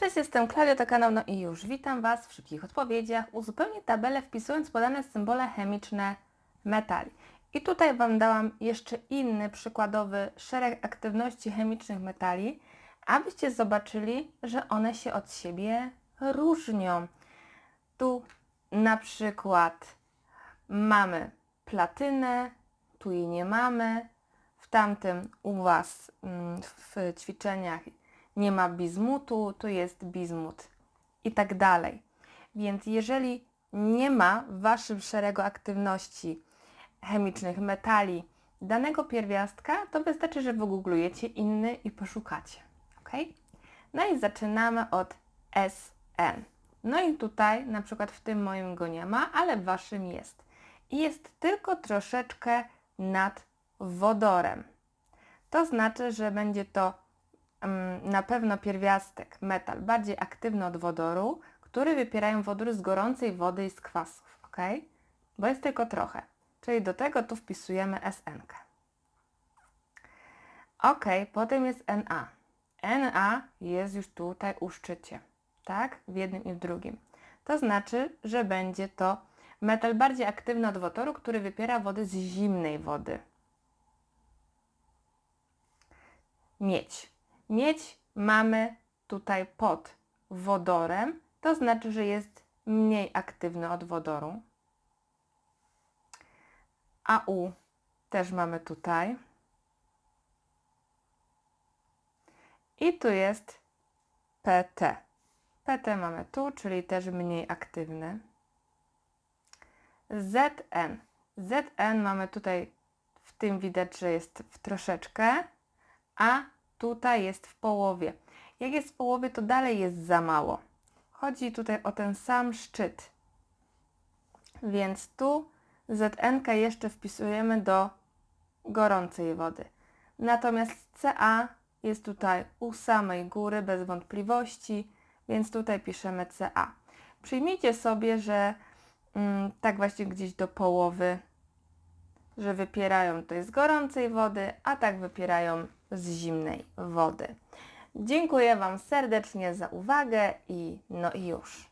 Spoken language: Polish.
Cześć, jestem Klaudia, to kanał No i już. Witam Was w szybkich odpowiedziach. Uzupełnię tabelę wpisując podane symbole chemiczne metali. I tutaj Wam dałam jeszcze inny przykładowy szereg aktywności chemicznych metali, abyście zobaczyli, że one się od siebie różnią. Tu na przykład mamy platynę, tu jej nie mamy, w tamtym u Was mm, w ćwiczeniach nie ma bizmutu, tu jest bizmut i tak dalej. Więc jeżeli nie ma w Waszym szeregu aktywności chemicznych, metali, danego pierwiastka, to wystarczy, że wygooglujecie inny i poszukacie. Ok? No i zaczynamy od SN. No i tutaj na przykład w tym moim go nie ma, ale w Waszym jest. I jest tylko troszeczkę nad wodorem. To znaczy, że będzie to na pewno pierwiastek, metal, bardziej aktywny od wodoru, który wypierają wodory z gorącej wody i z kwasów, ok? Bo jest tylko trochę. Czyli do tego tu wpisujemy SN. -kę. Ok, potem jest Na. Na jest już tutaj u szczycie, tak? W jednym i w drugim. To znaczy, że będzie to metal bardziej aktywny od wodoru, który wypiera wody z zimnej wody. Miedź. Miedź mamy tutaj pod wodorem, to znaczy, że jest mniej aktywny od wodoru. A U też mamy tutaj. I tu jest PT. PT mamy tu, czyli też mniej aktywny. ZN. ZN mamy tutaj, w tym widać, że jest w troszeczkę, a tutaj jest w połowie. Jak jest w połowie, to dalej jest za mało. Chodzi tutaj o ten sam szczyt. Więc tu ZNK jeszcze wpisujemy do gorącej wody. Natomiast CA jest tutaj u samej góry bez wątpliwości, więc tutaj piszemy CA. Przyjmijcie sobie, że mm, tak właśnie gdzieś do połowy że wypierają tutaj z gorącej wody, a tak wypierają z zimnej wody. Dziękuję Wam serdecznie za uwagę i no i już.